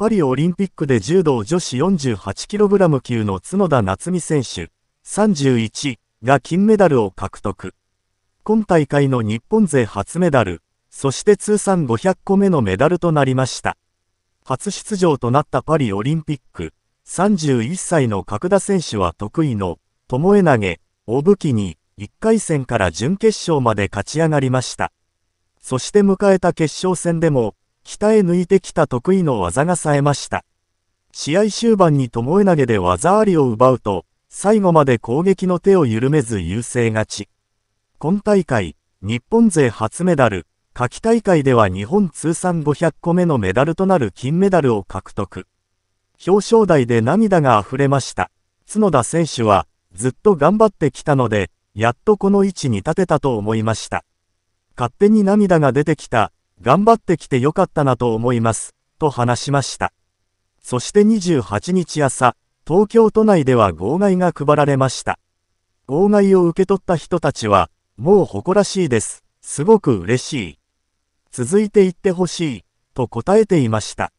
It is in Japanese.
パリオリンピックで柔道女子 48kg 級の角田夏美選手31が金メダルを獲得。今大会の日本勢初メダル、そして通算500個目のメダルとなりました。初出場となったパリオリンピック、31歳の角田選手は得意の、ともえ投げ、お武器に、1回戦から準決勝まで勝ち上がりました。そして迎えた決勝戦でも、下へ抜いてきた得意の技が冴えました。試合終盤に巴投げで技ありを奪うと、最後まで攻撃の手を緩めず優勢勝ち。今大会、日本勢初メダル、夏季大会では日本通算500個目のメダルとなる金メダルを獲得。表彰台で涙が溢れました。角田選手は、ずっと頑張ってきたので、やっとこの位置に立てたと思いました。勝手に涙が出てきた、頑張ってきてよかったなと思います、と話しました。そして28日朝、東京都内では号外が配られました。号外を受け取った人たちは、もう誇らしいです。すごく嬉しい。続いていってほしい、と答えていました。